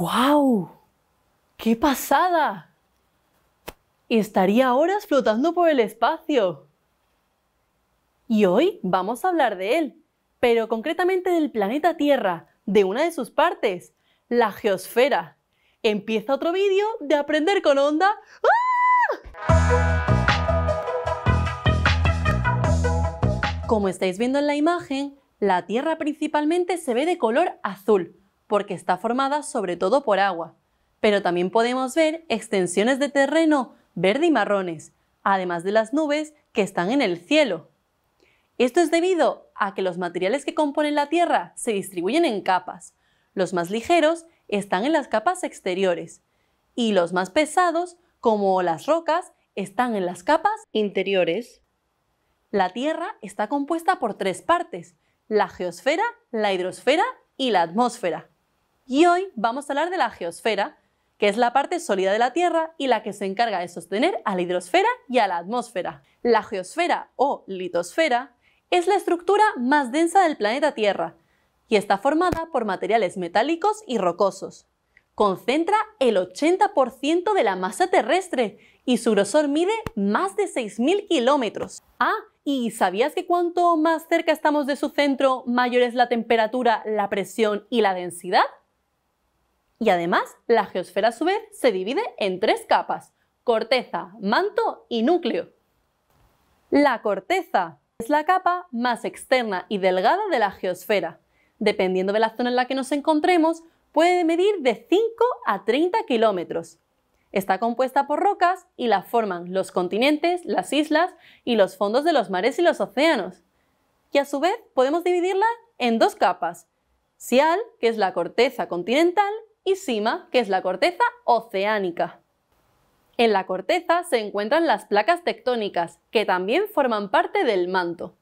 ¡Guau! ¡Qué pasada! Estaría horas flotando por el espacio. Y hoy vamos a hablar de él, pero concretamente del planeta Tierra, de una de sus partes, la geosfera. Empieza otro vídeo de Aprender con Onda. ¡Ah! Como estáis viendo en la imagen, la Tierra principalmente se ve de color azul, porque está formada sobre todo por agua, pero también podemos ver extensiones de terreno verde y marrones, además de las nubes que están en el cielo. Esto es debido a que los materiales que componen la Tierra se distribuyen en capas. Los más ligeros están en las capas exteriores y los más pesados, como las rocas, están en las capas interiores. La Tierra está compuesta por tres partes, la geosfera, la hidrosfera y la atmósfera. Y hoy vamos a hablar de la geosfera, que es la parte sólida de la Tierra y la que se encarga de sostener a la hidrosfera y a la atmósfera. La geosfera o litosfera es la estructura más densa del planeta Tierra y está formada por materiales metálicos y rocosos. Concentra el 80% de la masa terrestre y su grosor mide más de 6.000 kilómetros. Ah, ¿y sabías que cuanto más cerca estamos de su centro, mayor es la temperatura, la presión y la densidad? Y además, la geosfera a su vez se divide en tres capas, corteza, manto y núcleo. La corteza es la capa más externa y delgada de la geosfera. Dependiendo de la zona en la que nos encontremos, puede medir de 5 a 30 kilómetros. Está compuesta por rocas y la forman los continentes, las islas y los fondos de los mares y los océanos. Y a su vez podemos dividirla en dos capas, Sial, que es la corteza continental, y Sima, que es la corteza oceánica. En la corteza se encuentran las placas tectónicas, que también forman parte del manto.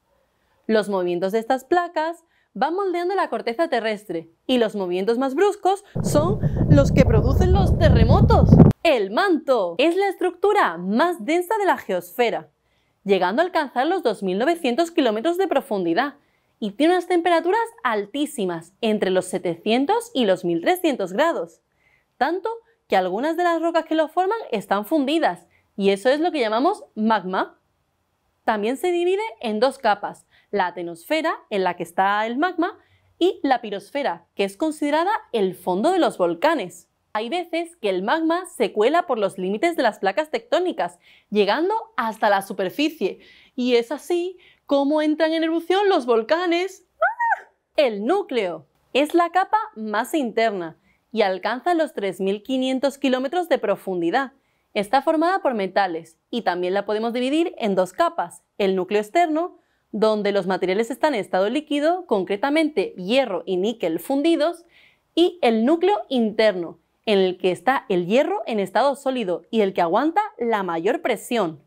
Los movimientos de estas placas van moldeando la corteza terrestre y los movimientos más bruscos son los que producen los terremotos. El manto es la estructura más densa de la geosfera, llegando a alcanzar los 2.900 kilómetros de profundidad y tiene unas temperaturas altísimas, entre los 700 y los 1300 grados. Tanto que algunas de las rocas que lo forman están fundidas, y eso es lo que llamamos magma. También se divide en dos capas, la atenosfera, en la que está el magma, y la pirosfera, que es considerada el fondo de los volcanes. Hay veces que el magma se cuela por los límites de las placas tectónicas, llegando hasta la superficie, y es así ¿Cómo entran en erupción los volcanes? ¡Ah! El núcleo. Es la capa más interna y alcanza los 3.500 kilómetros de profundidad. Está formada por metales y también la podemos dividir en dos capas, el núcleo externo, donde los materiales están en estado líquido, concretamente hierro y níquel fundidos, y el núcleo interno, en el que está el hierro en estado sólido y el que aguanta la mayor presión.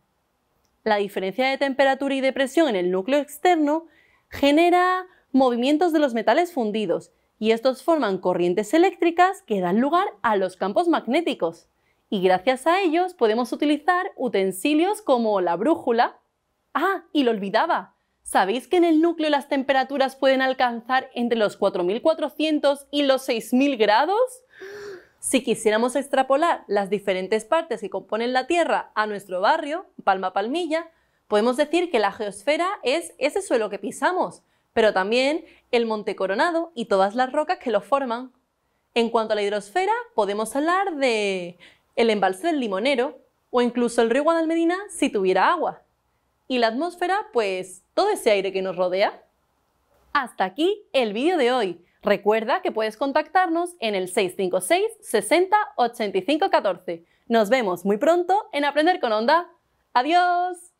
La diferencia de temperatura y de presión en el núcleo externo genera movimientos de los metales fundidos y estos forman corrientes eléctricas que dan lugar a los campos magnéticos. Y gracias a ellos podemos utilizar utensilios como la brújula. Ah, y lo olvidaba. ¿Sabéis que en el núcleo las temperaturas pueden alcanzar entre los 4.400 y los 6.000 grados? Si quisiéramos extrapolar las diferentes partes que componen la Tierra a nuestro barrio, palma palmilla, podemos decir que la geosfera es ese suelo que pisamos, pero también el Monte Coronado y todas las rocas que lo forman. En cuanto a la hidrosfera, podemos hablar de el embalse del Limonero o incluso el río Guadalmedina si tuviera agua. Y la atmósfera, pues todo ese aire que nos rodea. Hasta aquí el vídeo de hoy. Recuerda que puedes contactarnos en el 656 60 85 14. Nos vemos muy pronto en Aprender con Onda. ¡Adiós!